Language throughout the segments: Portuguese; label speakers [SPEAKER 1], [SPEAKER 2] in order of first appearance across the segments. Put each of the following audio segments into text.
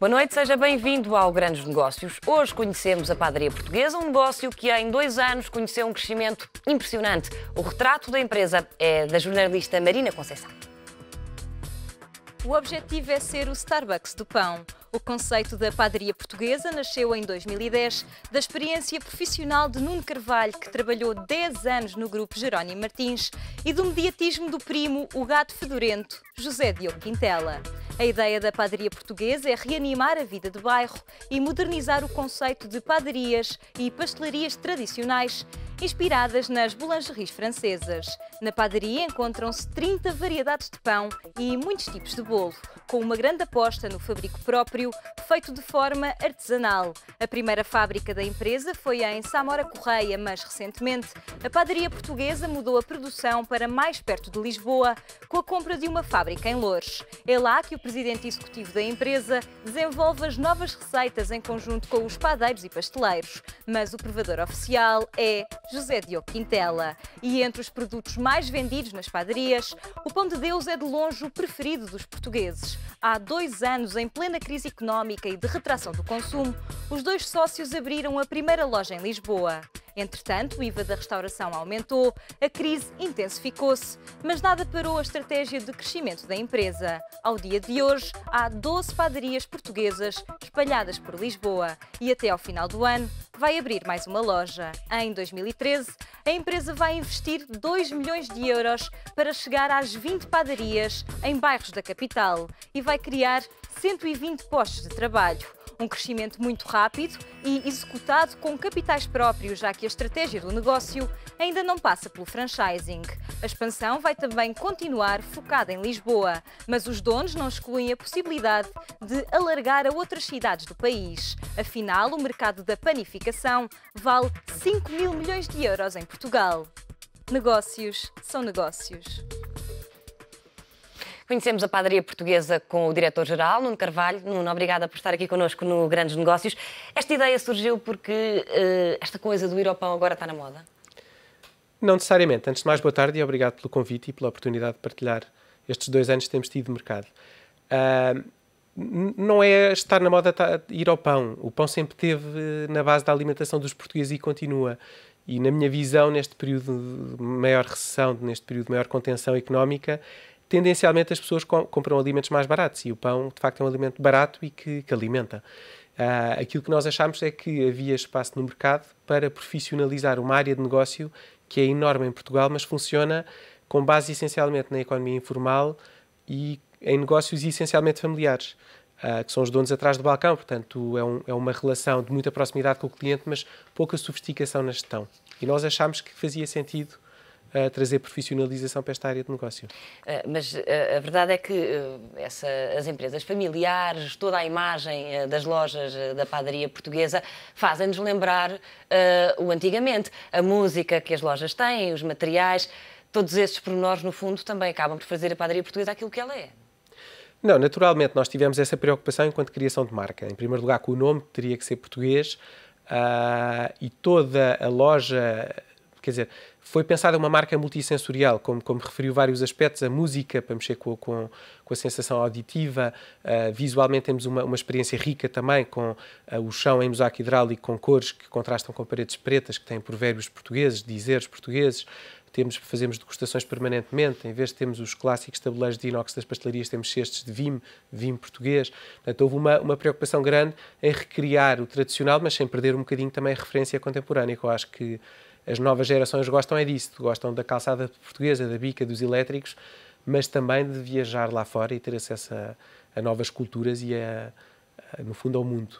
[SPEAKER 1] Boa noite, seja bem-vindo ao Grandes Negócios. Hoje conhecemos a padaria portuguesa, um negócio que em dois anos conheceu um crescimento impressionante. O retrato da empresa é da jornalista Marina Conceição.
[SPEAKER 2] O objetivo é ser o Starbucks do pão. O conceito da padaria portuguesa nasceu em 2010 da experiência profissional de Nuno Carvalho, que trabalhou 10 anos no grupo Jerónimo Martins, e do mediatismo do primo, o gato fedorento, José Diogo Quintela. A ideia da padaria portuguesa é reanimar a vida de bairro e modernizar o conceito de padarias e pastelarias tradicionais inspiradas nas boulangeries francesas. Na padaria encontram-se 30 variedades de pão e muitos tipos de bolo, com uma grande aposta no fabrico próprio, feito de forma artesanal. A primeira fábrica da empresa foi em Samora Correia, mas recentemente a padaria portuguesa mudou a produção para mais perto de Lisboa, com a compra de uma fábrica em Lourdes. É lá que o presidente executivo da empresa desenvolve as novas receitas em conjunto com os padeiros e pasteleiros, mas o provador oficial é José Diogo Quintela. E entre os produtos mais vendidos nas padarias, o pão de Deus é de longe o preferido dos portugueses. Há dois anos, em plena crise económica e de retração do consumo, os dois sócios abriram a primeira loja em Lisboa. Entretanto, o IVA da restauração aumentou, a crise intensificou-se, mas nada parou a estratégia de crescimento da empresa. Ao dia de hoje, há 12 padarias portuguesas espalhadas por Lisboa e até ao final do ano vai abrir mais uma loja. Em 2013, a empresa vai investir 2 milhões de euros para chegar às 20 padarias em bairros da capital e vai criar 120 postos de trabalho. Um crescimento muito rápido e executado com capitais próprios, já que a estratégia do negócio ainda não passa pelo franchising. A expansão vai também continuar focada em Lisboa, mas os donos não excluem a possibilidade de alargar a outras cidades do país. Afinal, o mercado da panificação vale 5 mil milhões de euros em Portugal. Negócios são negócios. Conhecemos
[SPEAKER 1] a padaria portuguesa com o diretor-geral, Nuno Carvalho. Nuno, obrigada por estar aqui connosco no Grandes Negócios. Esta ideia surgiu porque uh, esta coisa do ir ao pão agora está na moda?
[SPEAKER 3] Não necessariamente. Antes de mais, boa tarde e obrigado pelo convite e pela oportunidade de partilhar estes dois anos que temos tido de mercado. Uh, não é estar na moda tá, ir ao pão. O pão sempre teve eh, na base da alimentação dos portugueses e continua. E na minha visão, neste período de maior recessão, neste período de maior contenção económica, tendencialmente as pessoas compram alimentos mais baratos e o pão, de facto, é um alimento barato e que, que alimenta. Uh, aquilo que nós achamos é que havia espaço no mercado para profissionalizar uma área de negócio que é enorme em Portugal, mas funciona com base essencialmente na economia informal e em negócios essencialmente familiares, uh, que são os donos atrás do balcão. Portanto, é, um, é uma relação de muita proximidade com o cliente, mas pouca sofisticação na gestão. E nós achamos que fazia sentido a trazer profissionalização para esta área de negócio.
[SPEAKER 1] Ah, mas ah, a verdade é que ah, essa, as empresas familiares, toda a imagem das lojas da padaria portuguesa fazem-nos lembrar uh, o antigamente. A música que as lojas têm, os materiais, todos esses pormenores, no fundo, também acabam por fazer a padaria portuguesa aquilo que ela é.
[SPEAKER 3] Não, naturalmente, nós tivemos essa preocupação enquanto criação de marca. Em primeiro lugar, que o nome teria que ser português uh, e toda a loja, quer dizer, foi pensada uma marca multissensorial, como, como referiu vários aspectos, a música, para mexer com, com, com a sensação auditiva, uh, visualmente temos uma, uma experiência rica também, com uh, o chão em mosaico hidráulico, com cores que contrastam com paredes pretas, que têm provérbios portugueses, dizeres portugueses, temos, fazemos degustações permanentemente, em vez de termos os clássicos tabuleiros de inox das pastelarias, temos cestos de vime, vime português. Portanto, houve uma, uma preocupação grande em recriar o tradicional, mas sem perder um bocadinho também a referência contemporânea, que eu acho que as novas gerações gostam é disso, gostam da calçada portuguesa, da bica, dos elétricos, mas também de viajar lá fora e ter acesso a, a novas culturas e, a, a, no fundo, ao mundo.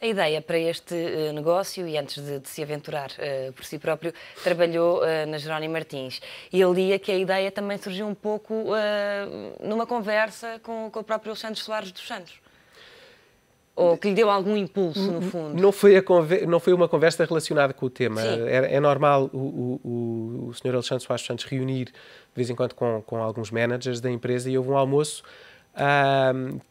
[SPEAKER 1] A ideia para este eh, negócio, e antes de, de se aventurar uh, por si próprio, trabalhou uh, na Jerónimo Martins. E ele lia que a ideia também surgiu um pouco uh, numa conversa com, com o próprio Alexandre Soares dos Santos. Ou que lhe deu algum impulso, no fundo? Não
[SPEAKER 3] foi, a não foi uma conversa relacionada com o tema. É, é, normal o, o, o senhor Alexandre Soares Santos reunir de vez em quando com, com alguns managers da empresa e houve um almoço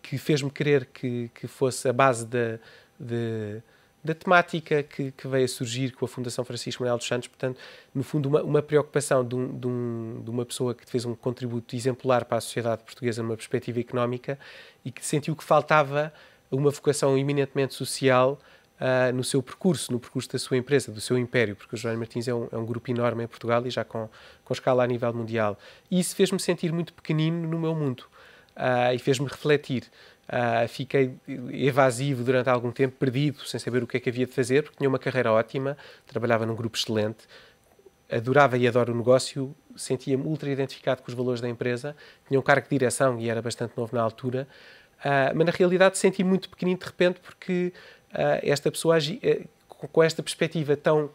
[SPEAKER 3] que fez-me querer que, que fosse a base da, de, da temática que, que, veio a surgir com a Fundação Francisco Manuel dos Santos. Portanto, no fundo, uma, uma preocupação de, um, de, um, de, uma pessoa que fez um contributo exemplar para a sociedade portuguesa numa perspectiva económica e que sentiu que faltava uma vocação eminentemente social uh, no seu percurso, no percurso da sua empresa, do seu império, porque o João Martins é um, é um grupo enorme em Portugal e já com, com escala a nível mundial. E isso fez-me sentir muito pequenino no meu mundo uh, e fez-me refletir. Uh, fiquei evasivo durante algum tempo, perdido, sem saber o que é que havia de fazer, porque tinha uma carreira ótima, trabalhava num grupo excelente, adorava e adoro o negócio, sentia-me ultra identificado com os valores da empresa, tinha um cargo de direção e era bastante novo na altura, Uh, mas na realidade senti muito pequenino de repente porque uh, esta pessoa agi, uh, com esta perspectiva tão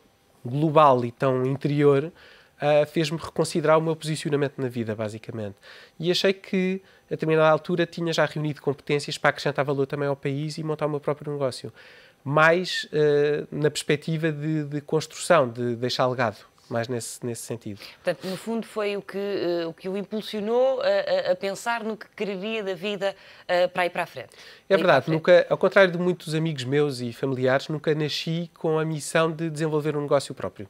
[SPEAKER 3] global e tão interior ah, fez-me reconsiderar o meu posicionamento na vida basicamente e achei que a determinada altura tinha já reunido competências para acrescentar valor também ao país e montar o meu próprio negócio mais na perspectiva de, de construção de deixar legado mais nesse, nesse sentido.
[SPEAKER 1] Portanto, no fundo, foi o que, eh, o, que o impulsionou a, a pensar no que quereria da vida eh, para ir para a frente. É verdade,
[SPEAKER 3] nunca, ao contrário de muitos amigos meus e familiares, nunca nasci com a missão de desenvolver um negócio próprio.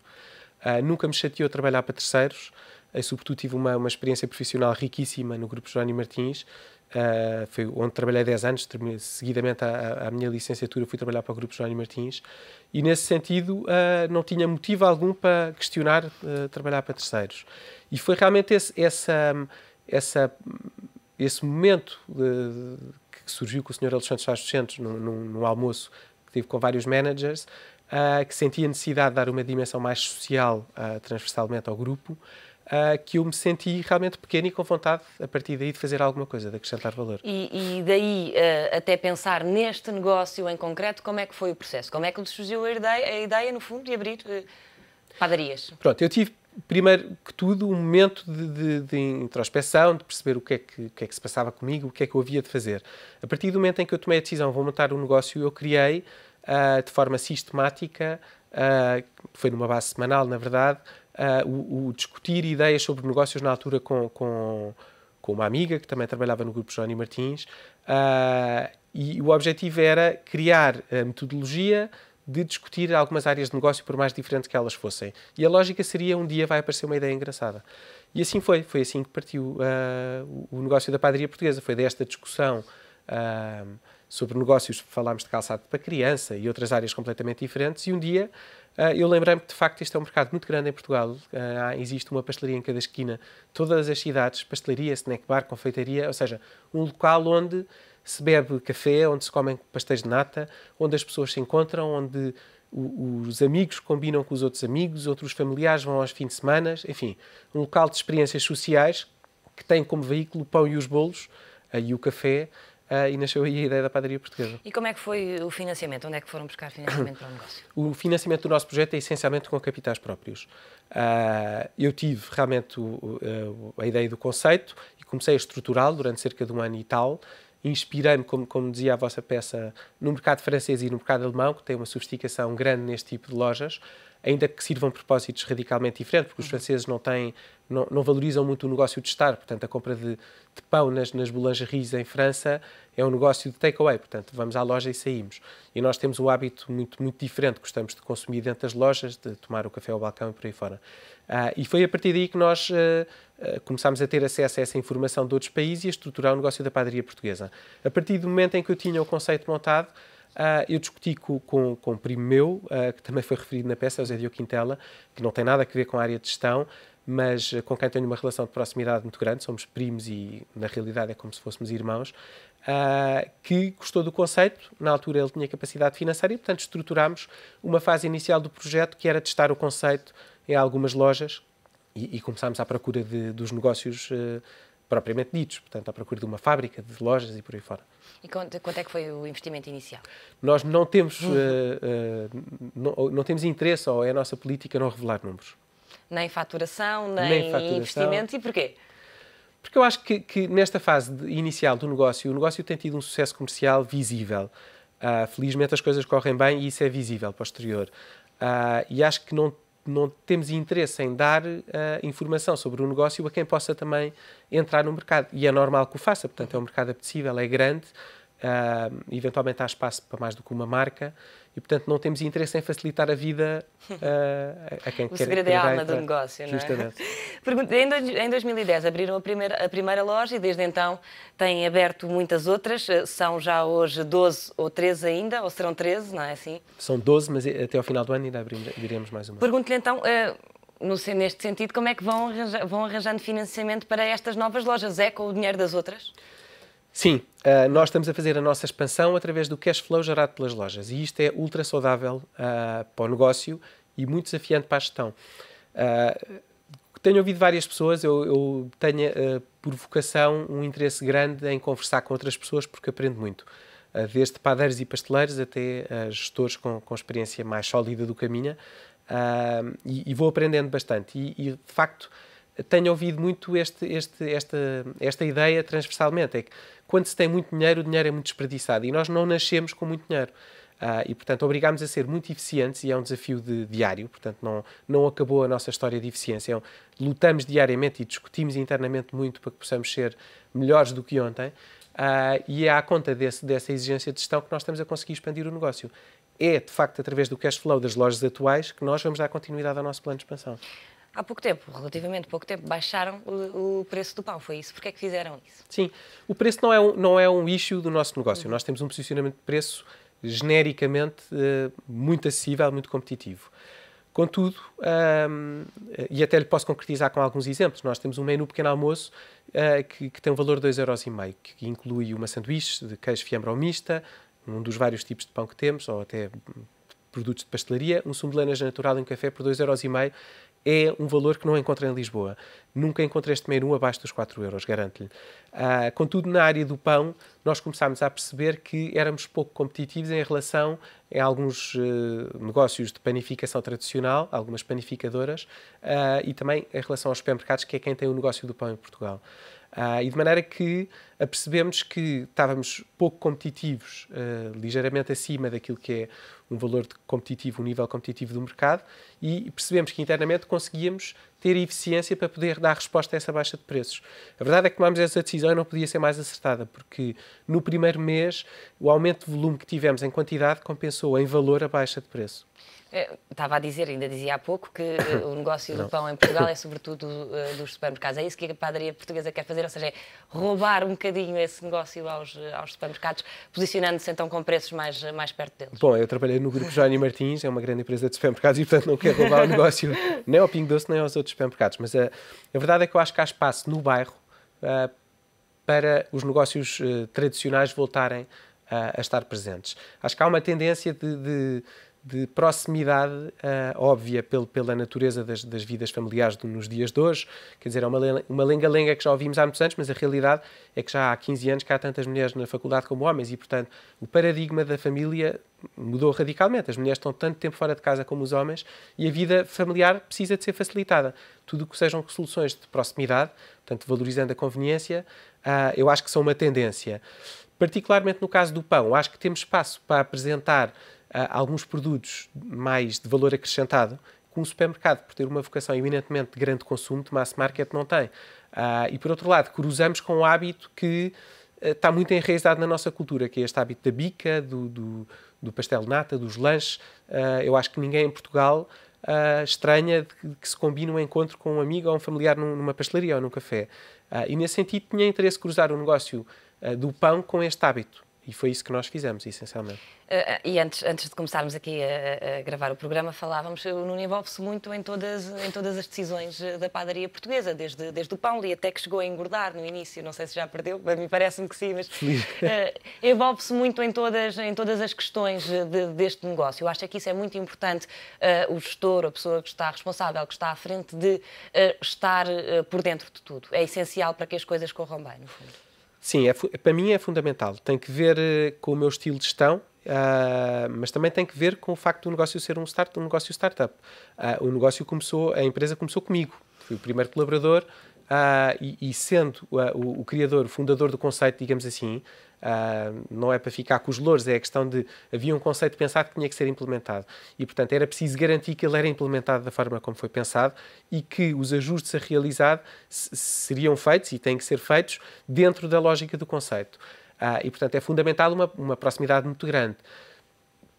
[SPEAKER 3] Uh, nunca me chateou trabalhar para terceiros, eu, sobretudo tive uma, uma experiência profissional riquíssima no Grupo Jerónimo Martins, Uh, foi onde trabalhei 10 anos, seguidamente à, à, minha licenciatura fui trabalhar para o Grupo Jerónimo Martins e nesse sentido uh, não tinha motivo algum para questionar uh, trabalhar para terceiros. E foi realmente esse, essa, essa, esse momento de, que surgiu com o Sr. Alexandre Sá dos Santos num, num, num, almoço que tive com vários managers, que sentia a necessidade de dar uma dimensão mais social transversalmente ao grupo uh, que eu me senti realmente pequeno e com vontade, a partir daí, de fazer alguma coisa, de acrescentar valor.
[SPEAKER 1] E, e daí uh, até pensar neste negócio em concreto, como é que foi o processo? Como é que lhe surgiu a ideia, a ideia no fundo, de abrir uh, padarias?
[SPEAKER 3] Pronto, eu tive primeiro que tudo, um momento de, de, de introspecção, de perceber o que, é que, o que, é que, se passava comigo, o que é que eu havia de fazer. A partir do momento em que eu tomei a decisão, vou montar um negócio, eu criei uh, de forma sistemática, uh, foi numa base semanal, na verdade, uh, o, o, discutir ideias sobre negócios na altura com, com, com, uma amiga que também trabalhava no grupo Johnny Martins, uh, e o objetivo era criar a metodologia de discutir algumas áreas de negócio, por mais diferentes que elas fossem. E a lógica seria um dia vai aparecer uma ideia engraçada. E assim foi, foi assim que partiu uh, o negócio da padaria portuguesa, foi desta discussão uh, sobre negócios, falámos de calçado para criança e outras áreas completamente diferentes, e um dia ah, eu lembrei-me que, de facto, este é um mercado muito grande em Portugal. Ah, existe uma pastelaria em cada esquina. Todas as cidades, pastelaria, snack bar, confeitaria, ou seja, um local onde se bebe café, onde se comem pastéis de nata, onde as pessoas se encontram, onde os amigos combinam com os outros amigos, outros familiares vão aos fins de semana, enfim, um local de experiências sociais que tem como veículo o pão e os bolos ah, e o café, Uh, e nasceu aí a ideia da padaria portuguesa.
[SPEAKER 1] E como é que foi o financiamento? Onde é que foram buscar financiamento para o negócio?
[SPEAKER 3] O financiamento do nosso projeto é essencialmente com capitais próprios. Uh, eu tive realmente o, ah, a ideia do conceito e comecei a estruturá-lo durante cerca de um ano e tal. Inspirei-me, como, como dizia a vossa peça, no mercado francês e no mercado alemão, que tem uma sofisticação grande neste tipo de lojas, ainda que sirvam propósitos radicalmente diferentes, porque os uhum. franceses não têm não, não, valorizam muito o negócio de estar. Portanto, a compra de, de pão nas, nas boulangeries em França é um negócio de takeaway. Portanto, vamos à loja e saímos. E nós temos um hábito muito, muito diferente. Gostamos de consumir dentro das lojas, de tomar o café ao balcão e por aí fora. Ah, e foi a partir daí que nós ah, ah começámos a ter acesso a essa informação de outros países e a estruturar o negócio da padaria portuguesa. A partir do momento em que eu tinha o conceito montado, Uh, eu discuti com, com, com um primo meu, uh, que também foi referido na peça, José o Diogo Quintela, que não tem nada a ver com a área de gestão, mas eh, com quem tenho uma relação de proximidade muito grande, somos primos e na realidade é como se fôssemos irmãos, uh, que gostou do conceito. Na altura ele tinha capacidade financeira e, portanto, estruturámos uma fase inicial do projeto que era testar o conceito em algumas lojas e, e começámos à procura de, dos negócios. Uh, propriamente ditos, portanto, à procura de uma fábrica, de lojas e por aí fora.
[SPEAKER 1] E quanto, quanto é que foi o investimento inicial?
[SPEAKER 3] Nós não temos, uh, uh, não, não, temos interesse, ou é a nossa política não revelar números
[SPEAKER 1] nem faturação, nem, nem faturação. investimento. E porquê?
[SPEAKER 3] Porque eu acho que, que nesta fase de, inicial do negócio, o negócio tem tido um sucesso comercial visível. Uh, felizmente as coisas correm bem e isso é visível para o exterior. Uh, e acho que não, não temos interesse em dar uh, informação sobre o negócio a quem possa também entrar no mercado. E é normal que o faça, portanto, é um mercado apetecível, é grande. Uh, eventualmente há espaço para mais do que uma marca e, portanto, não temos interesse em facilitar a vida uh, a quem quer. O segredo é a alma do negócio, justamente. não
[SPEAKER 1] é? Justamente. Em 2010 abriram a primeira, a primeira loja e desde então têm aberto muitas outras. Ah, são já hoje 12 ou 13 ainda, ou serão 13, não é assim?
[SPEAKER 3] São 12, mas eh, até ao final do ano ainda abrimos, abriremos mais uma.
[SPEAKER 1] Pergunto-lhe então... Uh, no, neste sentido, como é que vão, vão arranjando financiamento para estas novas lojas? É com o dinheiro das outras?
[SPEAKER 3] Sim, uh, nós estamos a fazer a nossa expansão através do cash flow gerado pelas lojas e isto é ultra saudável uh, para o negócio e muito desafiante para a gestão. Uh, tenho ouvido várias pessoas, eu, eu tenho por vocação um interesse grande em conversar com outras pessoas porque aprendo muito. Desde padeiros e pasteleiros até gestores com, com experiência mais sólida do caminho, e, e, vou aprendendo bastante. E, e de facto, tenho ouvido muito este, este, esta, esta ideia transversalmente. É que quando se tem muito dinheiro, o dinheiro é muito desperdiçado e nós não nascemos com muito dinheiro. Ah, e, portanto, obrigámos a ser muito eficientes e é um desafio de, diário. Portanto, não, não acabou a nossa história de eficiência. É um, lutamos diariamente e discutimos internamente muito para que possamos ser melhores do que ontem. Ah, e é à conta desse, dessa exigência de gestão que nós estamos a conseguir expandir o negócio. É, de facto, através do cash flow das lojas atuais que nós vamos dar continuidade ao nosso plano de expansão
[SPEAKER 1] há pouco tempo, relativamente pouco tempo, baixaram o, o, preço do pão. Foi isso? Porquê é que fizeram
[SPEAKER 3] isso? Sim, o preço não é um, não é um issue do nosso negócio. Uhum. Nós temos um posicionamento de preço genericamente uh, muito acessível, muito competitivo. Contudo, um, ehm, e até lhe posso concretizar com alguns exemplos, nós temos um menu pequeno almoço uh, que, que, tem um valor de 2,5€, que inclui uma sanduíche de queijo fiambre ou mista, um dos vários tipos de pão que temos, ou até produtos de pastelaria, um sumo de laranja natural em um café por 2,5€ é um valor que não encontra em Lisboa. Nunca encontra este menu abaixo dos 4 euros, garanto-lhe. Ah, contudo, na área do pão, nós começámos a perceber que éramos pouco competitivos em relação a alguns eh, negócios de panificação tradicional, algumas panificadoras, ah, e também em relação aos supermercados, que é quem tem o negócio do pão em Portugal. Ah, e de maneira que apercebemos que estávamos pouco competitivos, uh, ligeiramente acima daquilo que é um valor competitivo, um nível competitivo do mercado, e percebemos que internamente conseguíamos ter eficiência para poder dar resposta a essa baixa de preços. A verdade é que tomámos essa decisão e não podia ser mais acertada, porque no primeiro mês o aumento de volume que tivemos em quantidade compensou em valor a baixa de preço.
[SPEAKER 1] Eh, estava a dizer, ainda dizia há pouco, que eh, o negócio do pão em Portugal é sobretudo eh, dos supermercados. É isso que a padaria portuguesa quer fazer, ou seja, é roubar um bocadinho esse negócio aos, aos supermercados, posicionando-se então com preços mais, mais perto deles.
[SPEAKER 3] Bom, eu trabalhei no grupo Johnny Martins, é uma grande empresa de supermercados e, portanto, não quero roubar o negócio nem ao Pingo Doce nem aos outros supermercados. Mas a, a verdade é que eu acho que há espaço no bairro uh, para os negócios uh, tradicionais voltarem a, a estar presentes. Acho que há uma tendência de, de, de proximidade uh, óbvia pelo, pela natureza das, das vidas familiares de, nos dias de hoje. Quer dizer, é uma lenga-lenga que já ouvimos há muitos anos, mas a realidade é que já há 15 anos que há tantas mulheres na faculdade como homens e, portanto, o paradigma da família mudou radicalmente. As mulheres estão tanto tempo fora de casa como os homens e a vida familiar precisa de ser facilitada. Tudo o que sejam soluções de proximidade, portanto, valorizando a conveniência, uh, eu acho que são uma tendência. Particularmente no caso do pão, acho que temos espaço para apresentar alguns produtos mais de valor acrescentado que um supermercado, por ter uma vocação eminentemente de grande consumo, de mass market, não tem. Ah, e, por outro lado, cruzamos com um hábito que eh, está muito enraizado na nossa cultura, que é este hábito da bica, do, do, do pastel de nata, dos lanches. Ah, eu acho que ninguém em Portugal Uh, estranha de que, se combine um encontro com um amigo ou um familiar num, numa pastelaria ou num café. Uh, e nesse sentido tinha interesse cruzar o negócio uh, do pão com este hábito. E foi isso que nós fizemos, essencialmente.
[SPEAKER 1] Uh, e antes, antes de começarmos aqui a, a gravar o programa, falávamos, o Nuno envolve-se muito em todas, em todas as decisões eh, da padaria portuguesa, desde, desde o pão, e até que chegou a engordar no início, não sei se já perdeu, mas me parece-me que sim, mas uh, envolve-se muito em todas, em todas as questões de, deste negócio. Eu acho é que isso é muito importante, uh, o gestor, a pessoa que está responsável, que está à frente de estar por dentro de tudo. É essencial para que as coisas corram bem, no fundo.
[SPEAKER 3] Sim, é, para mim é fundamental. Tem que ver eh, com o meu estilo de gestão, uh, mas também tem que ver com o facto do negócio ser um, start, um negócio startup. Uh, o negócio começou, a empresa começou comigo. Fui o primeiro colaborador uh, e, e, sendo o, o, criador, o fundador do conceito, digamos assim, Uh, não é para ficar com os louros, é a questão de havia um conceito pensado que tinha que ser implementado e, portanto, era preciso garantir que ele era implementado da forma como foi pensado e que os ajustes a realizar seriam feitos e têm que ser feitos dentro da lógica do conceito. Uh, e, portanto, é fundamental uma, uma proximidade muito grande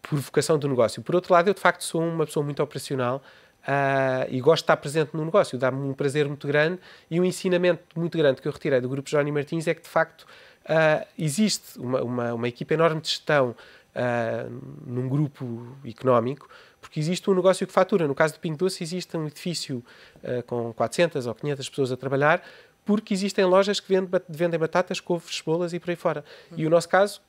[SPEAKER 3] por vocação do negócio. Por outro lado, eu de facto sou uma pessoa muito operacional. Uh, e gosto de estar presente no negócio, dá-me um prazer muito grande e um ensinamento muito grande que eu retirei do grupo Johnny Martins é que de facto uh, existe uma, uma, uma, equipa enorme de gestão uh, num grupo económico, porque existe um negócio que fatura. No caso do Pingo Doce, existe um edifício uh, com 400 ou 500 pessoas a trabalhar, porque existem lojas que vendem, vendem batatas, couves, cebolas e por aí fora. E o nosso caso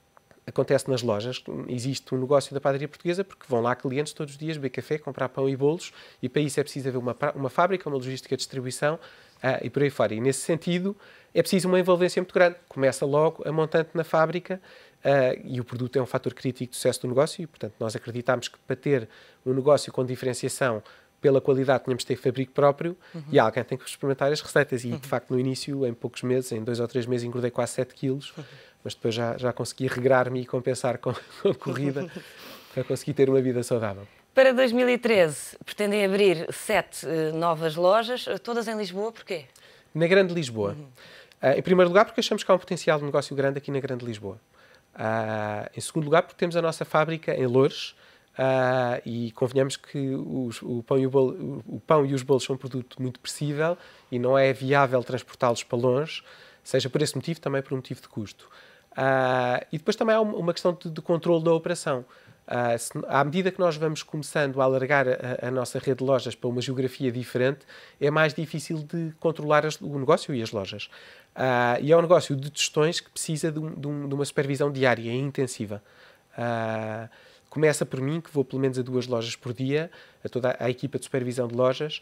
[SPEAKER 3] acontece nas lojas, existe um negócio da padaria portuguesa, porque vão lá clientes todos os dias beber café, comprar pão e bolos, e para isso é preciso haver uma, uma fábrica, uma logística de distribuição, ah, e por aí fora. E nesse sentido, é preciso uma envolvência muito grande. Começa logo a montante na fábrica uh, e o produto é um fator crítico do sucesso do negócio e, portanto, nós acreditamos que para ter um negócio com diferenciação pela qualidade tínhamos de ter fabrico próprio uhum. e alguém tem que experimentar as receitas. E, uhum. de facto, no início, em poucos meses, em dois ou três meses, engordei quase 7 quilos, uhum. mas depois já, já consegui regrar-me e compensar com, com a corrida para conseguir ter uma vida saudável.
[SPEAKER 1] Para 2013, pretendem abrir sete uh, novas lojas, eh, todas em Lisboa, porquê?
[SPEAKER 3] Na Grande Lisboa. Uhum. Uh, em primeiro lugar, porque achamos que há um potencial de negócio grande aqui na Grande Lisboa. Uh, em segundo lugar, porque temos a nossa fábrica em Louros Uh, e convenhamos que os, o, pão o, bolo, o, pão e os bolos são um produto muito pressível e não é viável transportá-los para longe, seja por esse motivo, também por um motivo de custo. Uh, e depois também há uma questão de, de controle da operação. Ah, à medida que nós vamos começando a alargar a, a, nossa rede de lojas para uma geografia diferente, é mais difícil de controlar as, o negócio e as lojas. Uh, e é um negócio de testões que precisa de, um, de, um, de uma supervisão diária e é intensiva. Uh, começa por mim, que vou pelo menos a duas lojas por dia, a toda a equipa de supervisão de lojas,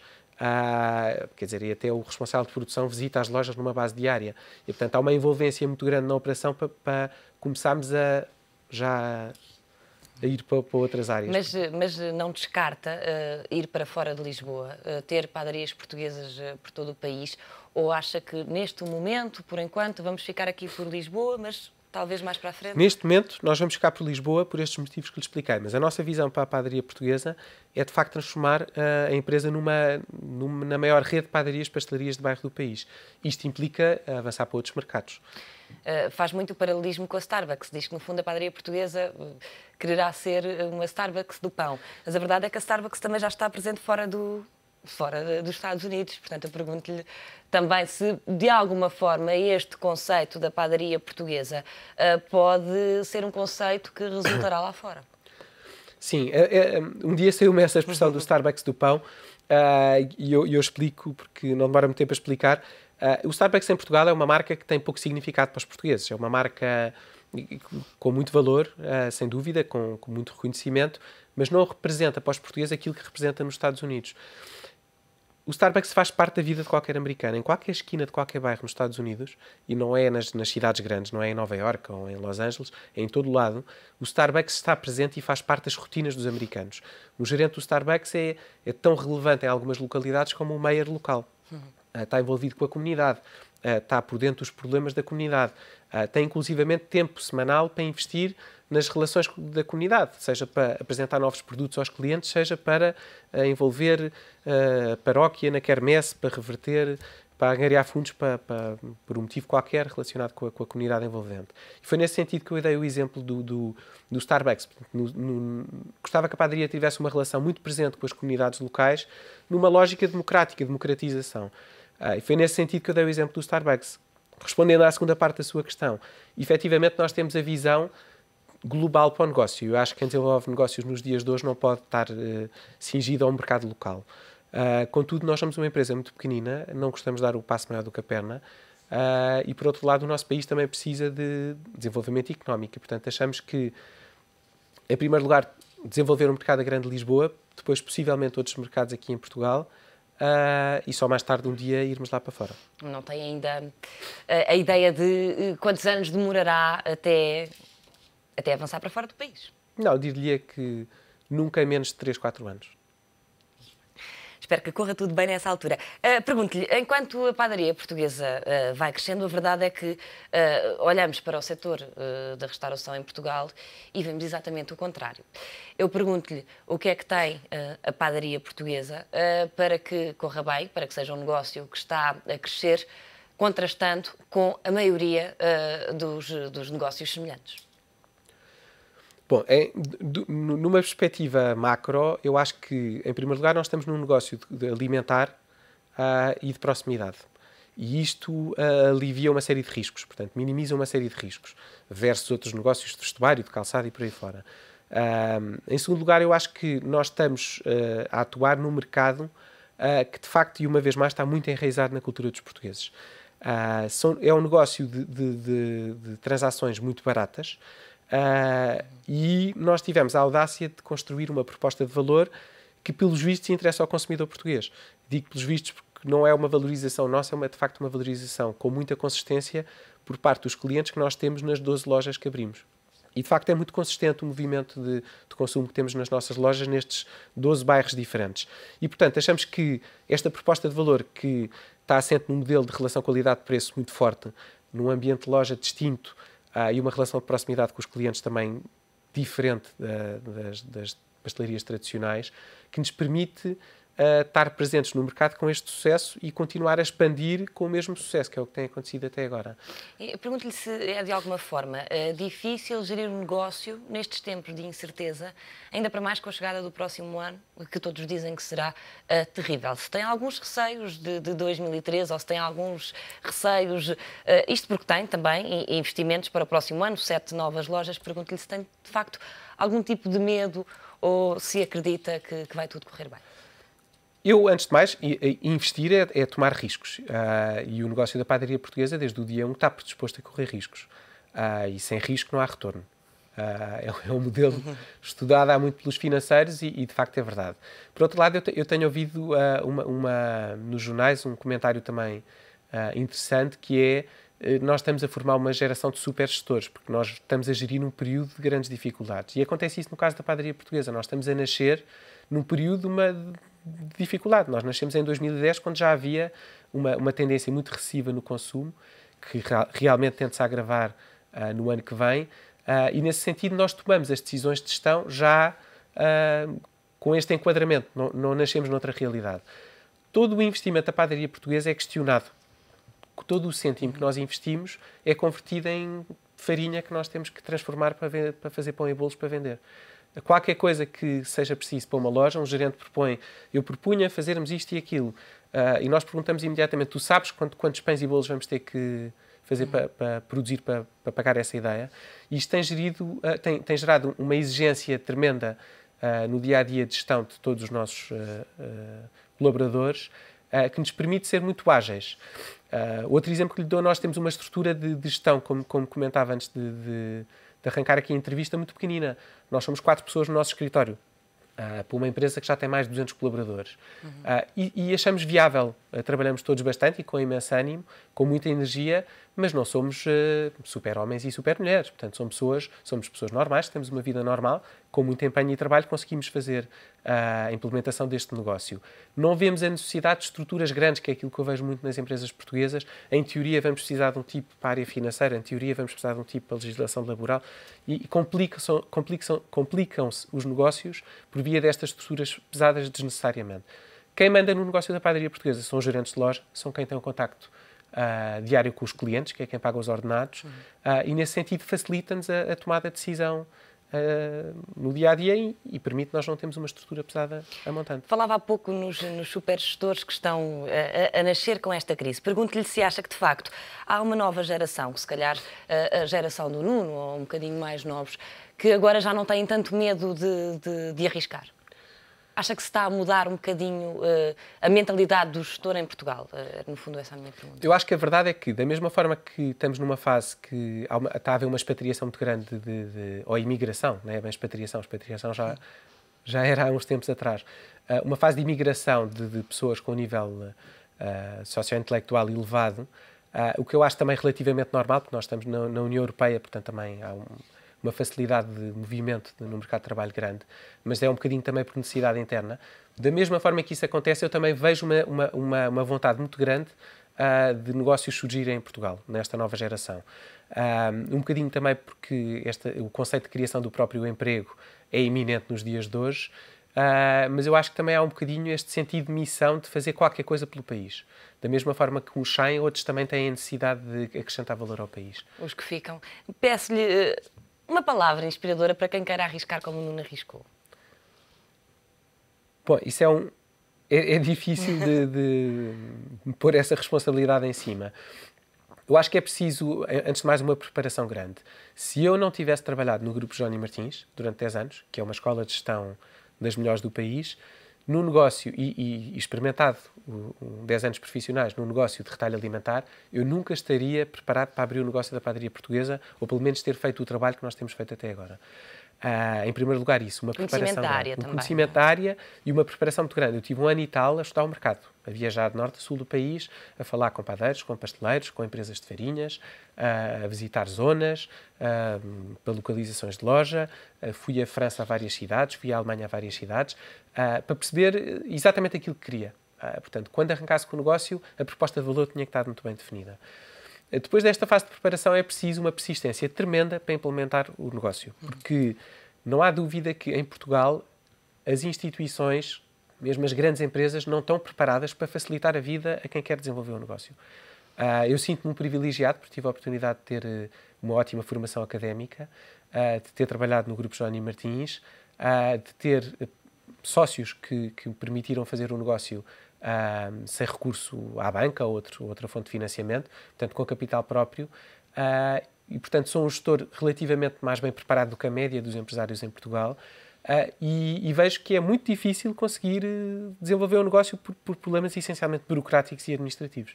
[SPEAKER 3] quer dizer, e até o responsável de produção visita as lojas numa base diária. E, portanto, há uma envolvência muito grande na operação para, para começarmos a já a ir para, para outras áreas. Mas,
[SPEAKER 1] mas não descarta uh, ir para fora de Lisboa, uh, ter padarias portuguesas uh, por todo o país? Ou acha que neste momento, por enquanto, vamos ficar aqui por Lisboa, mas talvez mais para a frente?
[SPEAKER 3] Neste momento, nós vamos ficar por Lisboa por estes motivos que lhe expliquei, mas a nossa visão para a padaria portuguesa é de facto transformar uh, a empresa numa, numa, na maior rede de padarias e pastelarias de bairro do país. Isto implica avançar para outros mercados.
[SPEAKER 1] Eh, faz muito o paralelismo com a Starbucks. Diz que, no fundo, a padaria portuguesa eh, quererá ser eh, uma Starbucks do pão. Mas a verdade é que a Starbucks também já está presente fora do, fora dos Estados Unidos. Portanto, eu pergunto-lhe também se, de alguma forma, este conceito da padaria portuguesa pode ser um conceito que resultará lá fora.
[SPEAKER 3] Sim, um dia saiu-me essa expressão do uhum. Starbucks do pão e eu, eu explico, porque não demora muito tempo a explicar, Uh, o Starbucks em Portugal é uma marca que tem pouco significado para os portugueses. É uma marca com muito valor, uh, sem dúvida, com, com, muito reconhecimento, mas não representa para os portugueses aquilo que representa nos Estados Unidos. O Starbucks faz parte da vida de qualquer americano. Em qualquer esquina de qualquer bairro nos Estados Unidos, e não é nas, nas cidades grandes, não é em Nova Iorque ou em Los Angeles, é em todo lado, o Starbucks está presente e faz parte das rotinas dos americanos. O gerente do Starbucks é, é tão relevante em algumas localidades como o mayor local. Uhum está ah, envolvido com a comunidade, está ah, por dentro dos problemas da comunidade, ah, tem inclusivamente tempo semanal para investir nas relações da comunidade, seja para apresentar novos produtos aos clientes, seja para envolver a paróquia na quermesse, para reverter, para angariar fundos para, para, por um motivo qualquer relacionado com a, com a, comunidade envolvente. E foi nesse sentido que eu dei o exemplo do, do, do Starbucks. No, no, gostava que a padaria tivesse uma relação muito presente com as comunidades locais, numa lógica democrática, democratização. Ah, e foi nesse sentido que eu dei o exemplo do Starbucks. Respondendo à segunda parte da sua questão, efetivamente nós temos a visão global para o negócio. Eu acho que quem desenvolve negócios nos dias de hoje não pode estar uh, cingido a um mercado local. Uh, contudo, nós somos uma empresa muito pequenina, não gostamos de dar o passo maior do que a perna, uh, e por outro lado, o nosso país também precisa de desenvolvimento económico. portanto, achamos que, em primeiro lugar, desenvolver o um mercado a Grande Lisboa, depois, possivelmente, outros mercados aqui em Portugal Uh, e só mais tarde um dia irmos lá para fora.
[SPEAKER 1] Não tem ainda ah, a ideia de ah, quantos anos demorará até, até avançar para fora do país?
[SPEAKER 3] Não, diria que nunca em menos de 3, 4 anos.
[SPEAKER 1] Espero que corra tudo bem nessa altura. Uh, Pergunto-lhe, enquanto a padaria portuguesa uh, vai crescendo, a verdade é que uh, olhamos para o setor da restauração em Portugal e vemos exatamente o contrário. Eu pergunto-lhe o que é que tem a padaria portuguesa para que corra bem, para que seja um negócio que está a crescer, contrastando com a maioria dos, dos negócios semelhantes.
[SPEAKER 3] Bom, em, do, numa perspectiva macro, eu acho que, em primeiro lugar, nós estamos num negócio de, de alimentar uh, e de proximidade. E isto uh, alivia uma série de riscos, portanto, minimiza uma série de riscos, versus outros negócios de vestuário, de calçado e por aí fora. Uh, em segundo lugar, eu acho que nós estamos a atuar num mercado que, de facto, e uma vez mais, está muito enraizado na cultura dos portugueses. são, é um negócio de, de, de transações muito baratas, Uh, e nós tivemos a audácia de construir uma proposta de valor que, pelos vistos, interessa ao consumidor português. Digo pelos vistos porque não é uma valorização nossa, é uma, de facto uma valorização com muita consistência por parte dos clientes que nós temos nas 12 lojas que abrimos. E de facto é muito consistente o movimento de, de, consumo que temos nas nossas lojas nestes 12 bairros diferentes. E portanto achamos que esta proposta de valor que está assente num modelo de relação qualidade-preço muito forte, num ambiente de loja distinto, uh, e uma relação de proximidade com os clientes também diferente da, ah, das, das pastelarias tradicionais, que nos permite a estar presentes no mercado com este sucesso e continuar a expandir com o mesmo sucesso, que é o que tem acontecido até agora.
[SPEAKER 1] Pergunto-lhe se é de alguma forma eh, difícil gerir um negócio nestes tempos de incerteza, ainda para mais com a chegada do próximo ano, que todos dizem que será eh, terrível. Se tem alguns receios de, de 2013 ou se tem alguns receios, eh, isto porque tem também investimentos para o próximo ano, sete novas lojas, pergunto-lhe se tem de facto algum tipo de medo ou se acredita que, que vai tudo correr bem.
[SPEAKER 3] Eu, antes de mais, investir é, é tomar riscos. Uh, e o negócio da padaria portuguesa, desde o dia 1, está predisposto a correr riscos. Uh, e sem risco não há retorno. Uh, é, um é modelo uhum. estudado há muito pelos financeiros e, e, de facto é verdade. Por outro lado, eu, te, eu tenho ouvido uh, uma, uma, nos jornais um comentário também uh, interessante que é eh, nós estamos a formar uma geração de super gestores, porque nós estamos a gerir num período de grandes dificuldades. E acontece isso no caso da padaria portuguesa. Nós estamos a nascer num período de uma dificuldade. Nós nascemos em 2010, quando já havia uma, uma tendência muito recessiva no consumo, que real, realmente tende-se a agravar uh, no ano que vem, uh, e nesse sentido nós tomamos as decisões de gestão já uh, com este enquadramento, não, não nascemos noutra realidade. Todo o investimento da padaria portuguesa é questionado. Todo o cêntimo que nós investimos é convertido em farinha que nós temos que transformar para, para fazer pão e bolos para vender qualquer coisa que seja preciso para uma loja, um gerente propõe, eu propunha fazermos isto e aquilo. Uh, e nós perguntamos imediatamente, tu sabes quanto, quantos pães e bolos vamos ter que fazer uhum. para, produzir, para, pagar essa ideia? E isto tem, gerido, uh, tem, tem, gerado uma exigência tremenda uh, no dia-a-dia de gestão de todos os nossos colaboradores, que nos permite ser muito ágeis. outro exemplo que lhe dou, nós temos uma estrutura de, de gestão, como, como comentava antes de, de arrancar aqui a entrevista muito pequenina. Nós somos quatro pessoas no nosso escritório, uh, ah, para uma empresa que já tem mais de 200 colaboradores. Uhum. Uh, e, e, achamos viável. Uh, trabalhamos todos bastante e com imenso ânimo, com muita energia, mas não somos uh, super-homens e super-mulheres. Portanto, somos pessoas, somos pessoas normais, temos uma vida normal, com muito empenho e trabalho conseguimos fazer ah, a implementação deste negócio. Não vemos a necessidade de estruturas grandes, que é aquilo que eu vejo muito nas empresas portuguesas. Em teoria, vamos precisar de um tipo para a área financeira, em teoria, vamos precisar de um tipo para a legislação laboral e complicam-se complicam, complicam os negócios por via destas estruturas pesadas desnecessariamente. Quem manda no negócio da padaria portuguesa são os gerentes de loja, são quem tem o contacto uh, diário com os clientes, que é quem paga os ordenados, uhum. uh, e nesse sentido facilita-nos a, a, tomada de decisão Uh, no dia a dia e, e, permite nós não termos uma estrutura
[SPEAKER 1] pesada a montante. Falava há pouco nos, nos supergestores que estão a, a, a, nascer com esta crise. Pergunto-lhe se acha que, de facto, há uma nova geração, que se calhar a, a, geração do Nuno, ou um bocadinho mais novos, que agora já não têm tanto medo de, de, de arriscar. Acha que se está a mudar um bocadinho uh, a mentalidade do gestor em Portugal? Uh, no fundo, essa é a minha pergunta.
[SPEAKER 3] Eu acho que a verdade é que, da mesma forma que estamos numa fase que uma, está a haver uma expatriação muito grande, de, de, ou imigração, não é bem expatriação, expatriação já, já era há uns tempos atrás, uh, uma fase de imigração de, de pessoas com um nível uh, sociointelectual elevado, o que eu acho também relativamente normal, porque nós estamos na, na União Europeia, portanto também há um uma facilidade de movimento no mercado de trabalho grande, mas é um bocadinho também por necessidade interna. Da mesma forma que isso acontece, eu também vejo uma, uma, uma, uma vontade muito grande uh, de negócios surgirem em Portugal, nesta nova geração. Uh, um bocadinho também porque este o conceito de criação do próprio emprego é iminente nos dias de hoje, uh, mas eu acho que também há um bocadinho este sentido de missão de fazer qualquer coisa pelo país. Da mesma forma que uns saem, outros também têm a necessidade de acrescentar valor ao país.
[SPEAKER 1] Os que ficam. Peço-lhe eh, uma palavra inspiradora para quem queira arriscar como o Nuno arriscou.
[SPEAKER 3] Bom, isso é um. É, é difícil de, de, pôr essa responsabilidade em cima. Eu acho que é preciso, antes de mais, uma preparação grande. Se eu não tivesse trabalhado no grupo Johnny Martins durante 10 anos, que é uma escola de gestão das melhores do país, no negócio e, e, experimentado 10 anos profissionais num negócio de retalho alimentar, eu nunca estaria preparado para abrir o negócio da padaria portuguesa ou pelo menos ter feito o trabalho que nós temos feito até agora. Ah, em primeiro lugar, isso, uma preparação. Área um também, conhecimento é? da área e uma preparação muito grande. Eu tive um ano e tal a estudar o mercado, a viajar de norte a sul do país, a falar com padeiros, com pasteleiros, com empresas de farinhas, a visitar zonas, para localizações de loja. Ah, fui à França a várias cidades, fui à Alemanha a várias cidades, ah, para perceber eh, exatamente aquilo que queria. Ah, portanto, quando arrancasse com o negócio, a proposta de valor tinha que estar muito bem definida. Ah, depois desta fase de preparação é preciso uma persistência tremenda para implementar o negócio, porque não há dúvida que em Portugal as instituições, mesmo as grandes empresas, não estão preparadas para facilitar a vida a quem quer desenvolver o um negócio. Uh, eu sinto-me um privilegiado porque tive a oportunidade de ter uma ótima formação académica, de ter trabalhado no grupo Johnny Martins, de ter sócios que, que me permitiram fazer o um negócio uh, sem recurso à banca ou outro, outra fonte de financiamento, portanto, com capital próprio. Uh, e, portanto, sou um gestor relativamente mais bem preparado do que a média dos empresários em Portugal. Uh, e, e, vejo que é muito difícil conseguir eh, desenvolver o um negócio por, por problemas essencialmente burocráticos e administrativos.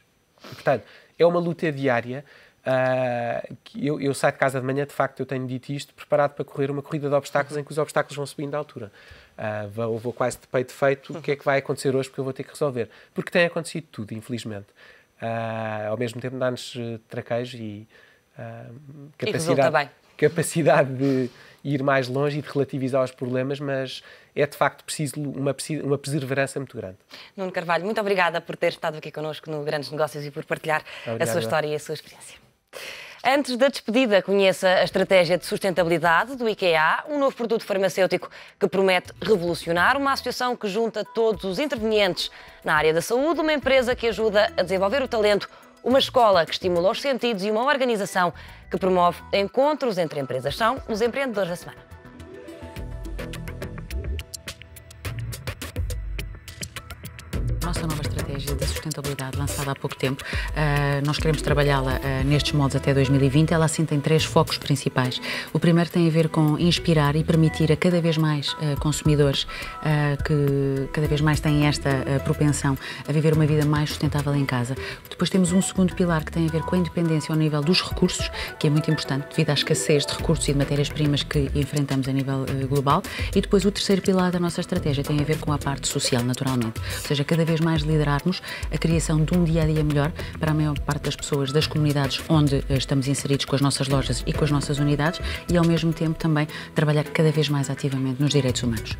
[SPEAKER 3] E, portanto, é uma luta diária Uh, eu, eu, saio de casa de manhã, de facto, eu tenho dito isto, preparado para correr uma corrida de obstáculos em que os obstáculos vão subindo à altura. Uh, vou, vou quase de peito feito, o que é que vai acontecer hoje, porque eu vou ter que resolver. Porque tem acontecido tudo, infelizmente. Uh, ao mesmo tempo dá-nos eh, traquejo e uh, capacidade, e capacidade de ir mais longe e de relativizar os problemas, mas é de facto preciso uma, uma perseverança muito grande.
[SPEAKER 1] Nuno Carvalho, muito obrigada por ter estado aqui connosco no Grandes Negócios e por partilhar a sua história e a sua experiência. Antes da despedida, conheça a estratégia de sustentabilidade do IKEA, um novo produto farmacêutico que promete revolucionar, uma associação que junta todos os intervenientes na área da saúde, uma empresa que ajuda a desenvolver o talento, uma escola que estimula os sentidos e uma organização que promove encontros entre empresas. São os empreendedores da semana. Nossa nova estratégia da sustentabilidade lançada há pouco tempo. Uh, nós queremos trabalhá-la uh, nestes modos até 2020. Ela assim tem três focos principais. O primeiro tem a ver com inspirar e permitir a cada vez mais uh, consumidores que cada vez mais têm esta propensão a viver uma vida mais sustentável em casa. Depois temos um segundo pilar que tem a ver com a independência ao nível dos recursos, que é muito importante devido à escassez de recursos e de matérias-primas que enfrentamos a nível global. E depois o terceiro pilar da nossa estratégia tem a ver com a parte social, naturalmente. Ou seja, cada vez mais liderar a criação de um dia a dia melhor para a maior parte das pessoas das comunidades onde eh, estamos inseridos com as nossas lojas e com as nossas unidades e, ao mesmo tempo, também trabalhar cada vez mais ativamente nos direitos humanos.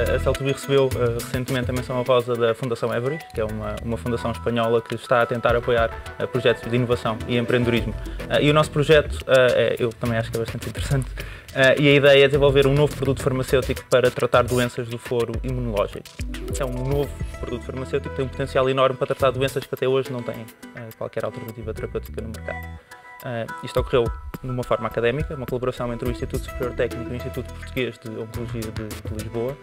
[SPEAKER 4] Eh, a Celtubi recebeu uh, recentemente a menção rosa da Fundação Every, que é uma, uma fundação espanhola que está a tentar apoiar uh, projetos de inovação e empreendedorismo. Uh, e o nosso projeto, é, eu também acho que é bastante interessante, e a ideia é desenvolver um novo produto farmacêutico para tratar doenças do foro imunológico. É um novo produto farmacêutico que tem um potencial enorme para tratar doenças que até hoje não têm qualquer alternativa terapêutica no mercado. Uh, isto ocorreu numa forma académica, uma colaboração entre o Instituto Superior Técnico e o Instituto Português de Oncologia de, de Lisboa,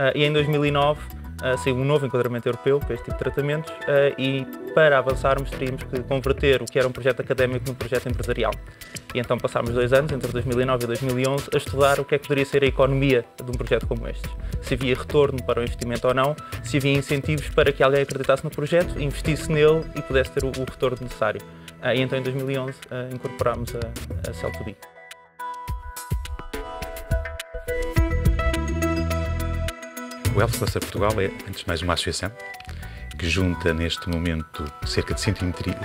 [SPEAKER 4] eh, e em 2009 eh, saiu um novo enquadramento europeu para este tipo de tratamentos eh, e para avançarmos teríamos que converter o que era um projeto académico num projeto empresarial. E então passámos dois anos, entre 2009 e 2011, a estudar o que é que poderia ser a economia de um projeto como este. Se havia retorno para o investimento ou não, se havia incentivos para que alguém acreditasse no projeto, investisse nele e pudesse ter o, retorno necessário. e então em 2011 incorporámos a, a Cell2B. O Elf Cluster Portugal é, antes de mais, uma associação que junta neste momento cerca de 130,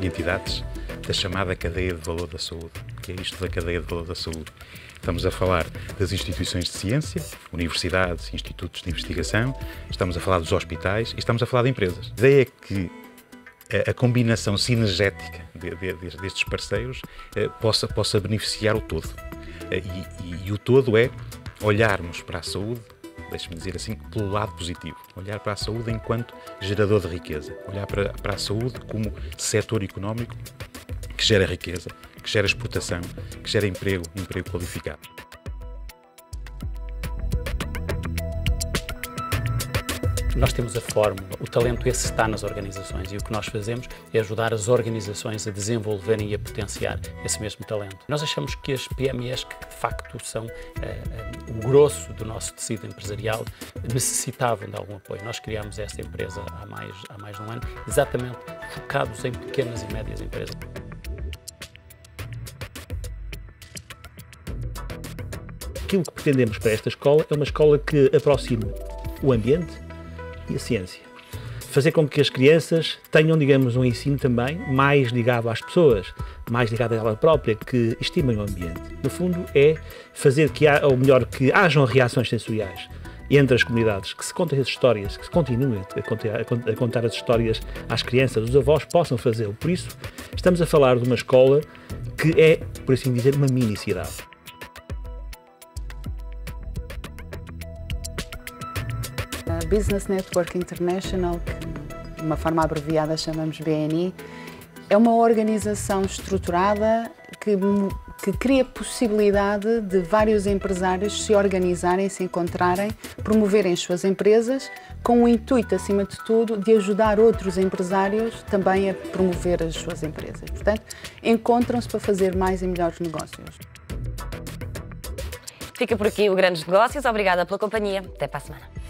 [SPEAKER 4] entidades da chamada cadeia de valor da saúde. O que é isto da cadeia de valor da
[SPEAKER 3] saúde? Estamos a falar das instituições de ciência, universidades, institutos de investigação,
[SPEAKER 4] estamos a falar dos hospitais e estamos a falar de empresas. A ideia é que a, a combinação sinergética de, de, de, destes parceiros eh, possa, possa beneficiar o todo.
[SPEAKER 3] Eh, e, e, e o todo é olharmos para a saúde deixe-me dizer assim, pelo lado positivo. Olhar para a saúde enquanto gerador de riqueza. Olhar para, para a saúde como
[SPEAKER 4] setor económico que gera riqueza, que gera exportação, que gera emprego, emprego qualificado. Nós temos a fórmula, o talento esse está nas organizações e o que nós fazemos é ajudar as organizações a desenvolverem e a potenciar esse mesmo talento. Nós achamos que as PMEs, que de facto são eh, eh, o grosso do nosso tecido empresarial, necessitavam de algum apoio. Nós criámos esta empresa há mais, há mais de um ano, exatamente focados em pequenas e médias empresas. Aquilo que pretendemos para esta escola é uma escola que aproxime o ambiente e a ciência. Fazer com que as crianças tenham, digamos, um ensino também mais ligado às pessoas, mais ligado a ela própria, que estimem o ambiente. No fundo, é fazer que, há, ou melhor, que hajam reações sensoriais entre as comunidades, que se contem as histórias, que se continuem a contar, a contar as histórias às crianças, os avós possam fazê-lo. Por isso, estamos a falar de uma escola que é, por assim dizer, uma mini cidade. Business Network International, que de uma forma abreviada chamamos BNI, é uma organização estruturada que, que cria possibilidade de vários empresários se organizarem, se encontrarem, promoverem as suas empresas, com o intuito, acima de tudo, de ajudar outros empresários também a promover as suas empresas. Portanto, encontram-se para fazer mais e melhores negócios.
[SPEAKER 1] Fica por aqui o Grandes Negócios. Obrigada pela companhia. Até para a semana.